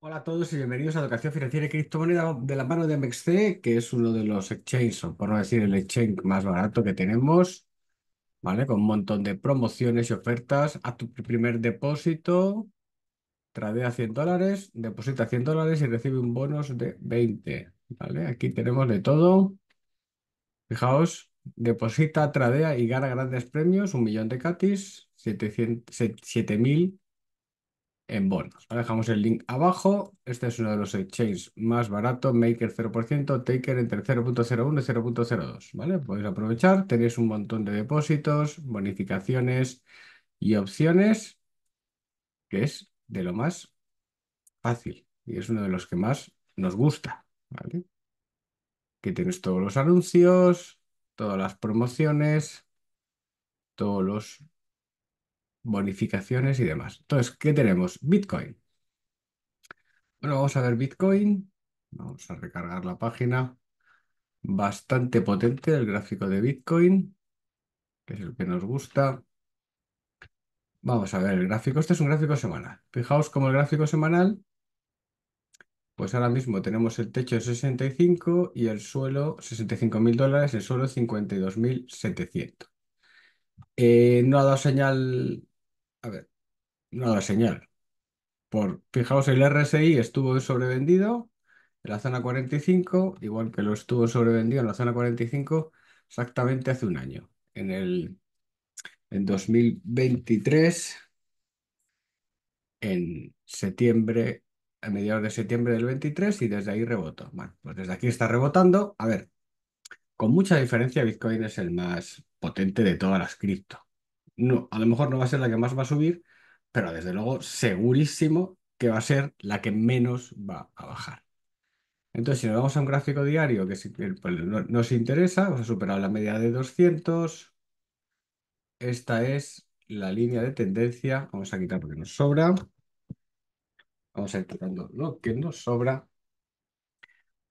Hola a todos y bienvenidos a Educación Financiera y Criptomoneda de la mano de MXC, que es uno de los exchanges, por no decir el exchange más barato que tenemos, ¿vale? Con un montón de promociones y ofertas. A tu primer depósito, tradea 100 dólares, deposita 100 dólares y recibe un bonus de 20, ¿vale? Aquí tenemos de todo. Fijaos, deposita, tradea y gana grandes premios, un millón de catis, 7.000 en bonos. Ahora dejamos el link abajo. Este es uno de los exchanges más baratos. Maker 0%, Taker entre 0.01 y 0.02. ¿vale? Podéis aprovechar. Tenéis un montón de depósitos, bonificaciones y opciones, que es de lo más fácil y es uno de los que más nos gusta. ¿vale? Que tenéis todos los anuncios, todas las promociones, todos los bonificaciones y demás. Entonces, ¿qué tenemos? Bitcoin. Bueno, vamos a ver Bitcoin. Vamos a recargar la página. Bastante potente el gráfico de Bitcoin, que es el que nos gusta. Vamos a ver el gráfico. Este es un gráfico semanal. Fijaos como el gráfico semanal, pues ahora mismo tenemos el techo de 65 y el suelo 65 mil dólares, el suelo 52.700. Eh, no ha dado señal a ver, no da señal. Por, fijaos, el RSI estuvo sobrevendido en la zona 45, igual que lo estuvo sobrevendido en la zona 45 exactamente hace un año, en el en 2023, en septiembre, a mediados de septiembre del 23 y desde ahí rebotó. Bueno, pues desde aquí está rebotando. A ver, con mucha diferencia Bitcoin es el más potente de todas las cripto no, a lo mejor no va a ser la que más va a subir, pero desde luego segurísimo que va a ser la que menos va a bajar. Entonces, si nos vamos a un gráfico diario que pues, nos interesa, vamos a superar la media de 200. Esta es la línea de tendencia. Vamos a quitar porque nos sobra. Vamos a ir quitando lo que nos sobra.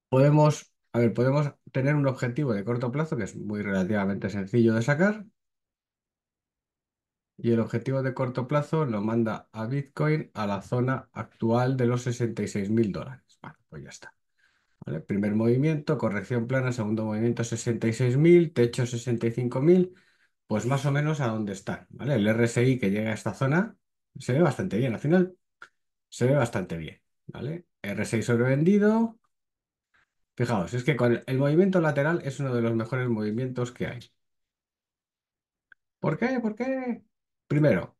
Podemos, a ver, podemos tener un objetivo de corto plazo que es muy relativamente sencillo de sacar, y el objetivo de corto plazo lo manda a Bitcoin a la zona actual de los 66 mil dólares. Vale, pues ya está. ¿Vale? Primer movimiento, corrección plana, segundo movimiento 66.000. techo 65.000. pues más o menos a dónde están. ¿vale? El RSI que llega a esta zona se ve bastante bien. Al final se ve bastante bien. ¿vale? sobrevendido. Fijaos, es que con el movimiento lateral es uno de los mejores movimientos que hay. ¿Por qué? ¿Por qué? Primero,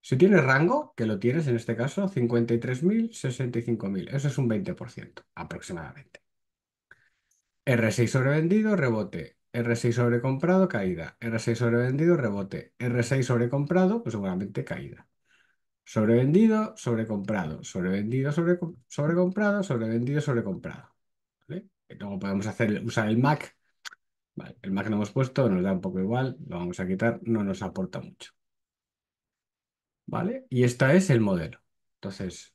si tienes rango, que lo tienes en este caso, 53.000, 65.000, eso es un 20% aproximadamente. R6 sobrevendido, rebote. R6 sobrecomprado, caída. R6 sobrevendido, rebote. R6 sobrecomprado, pues seguramente caída. Sobrevendido, sobrecomprado. Sobrevendido, sobrecomprado, sobrevendido, sobrecomprado. ¿Vale? luego podemos hacer, usar el MAC. el MAC no hemos puesto, nos da un poco igual, lo vamos a quitar, no nos aporta mucho. ¿vale? Y esta es el modelo. Entonces,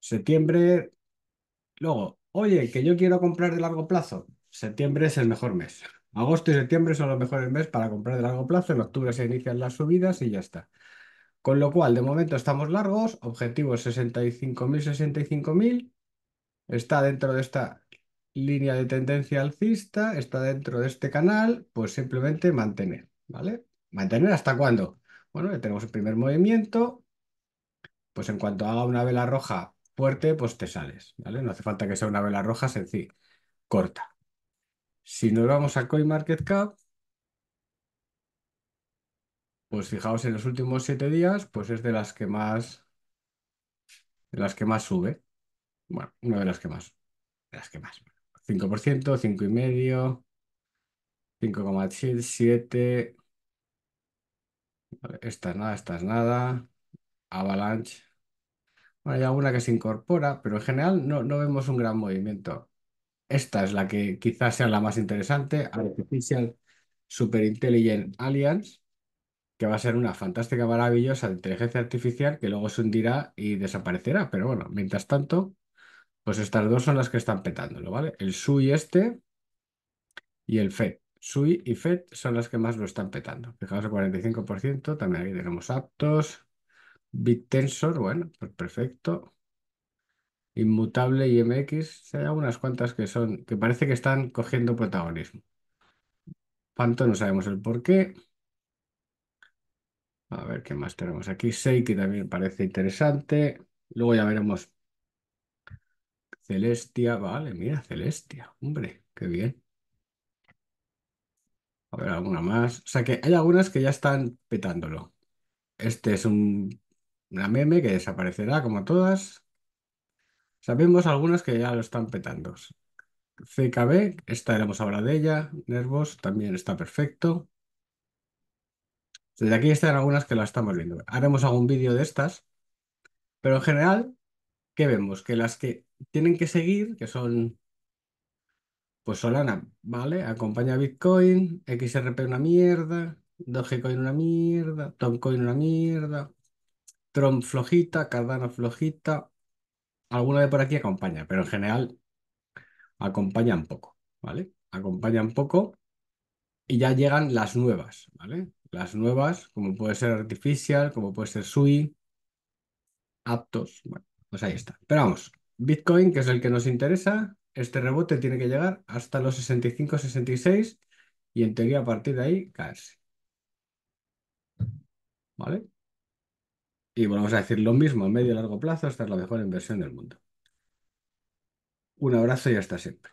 septiembre, luego, oye, que yo quiero comprar de largo plazo. Septiembre es el mejor mes. Agosto y septiembre son los mejores meses para comprar de largo plazo. En octubre se inician las subidas y ya está. Con lo cual, de momento estamos largos, objetivo 65.000, 65.000, está dentro de esta línea de tendencia alcista, está dentro de este canal, pues simplemente mantener, ¿vale? ¿Mantener hasta cuándo? Bueno, ya tenemos el primer movimiento. Pues en cuanto haga una vela roja fuerte, pues te sales. ¿vale? No hace falta que sea una vela roja sencilla, corta. Si nos vamos a CoinMarketCap, pues fijaos en los últimos siete días, pues es de las que más, de las que más sube. Bueno, una de las que más, de las que más. 5%, 5,5%, 5,7%, esta es nada, esta es nada. Avalanche. Bueno, hay alguna que se incorpora, pero en general no, no vemos un gran movimiento. Esta es la que quizás sea la más interesante, Artificial Superintelligent Alliance, que va a ser una fantástica, maravillosa de inteligencia artificial que luego se hundirá y desaparecerá. Pero bueno, mientras tanto, pues estas dos son las que están petándolo, ¿vale? El SU y este y el FED. Sui y FED son las que más lo están petando. Fijaos, el 45%, también aquí tenemos aptos. BitTensor, bueno, pues perfecto. Inmutable y MX, hay algunas cuantas que son, que parece que están cogiendo protagonismo. Panto no sabemos el por qué. A ver qué más tenemos aquí. Seiki también parece interesante. Luego ya veremos. Celestia, vale, mira, Celestia, hombre, qué bien alguna más. O sea que hay algunas que ya están petándolo. Este es una meme que desaparecerá como todas. Sabemos algunas que ya lo están petando. CKB, esta éramos ahora de ella. Nervos también está perfecto. Desde aquí están algunas que la estamos viendo. Haremos algún vídeo de estas. Pero en general, ¿qué vemos? Que las que tienen que seguir, que son pues Solana, ¿vale? Acompaña Bitcoin, XRP una mierda, Dogecoin una mierda, Tomcoin una mierda, Tron flojita, Cardano flojita. Alguna de por aquí acompaña, pero en general acompañan poco, ¿vale? Acompañan poco y ya llegan las nuevas, ¿vale? Las nuevas, como puede ser Artificial, como puede ser Sui, Aptos, bueno, pues ahí está. Pero vamos, Bitcoin, que es el que nos interesa, este rebote tiene que llegar hasta los 65-66 y en teoría a partir de ahí caerse. ¿Vale? Y volvemos a decir lo mismo, a medio y largo plazo, esta es la mejor inversión del mundo. Un abrazo y hasta siempre.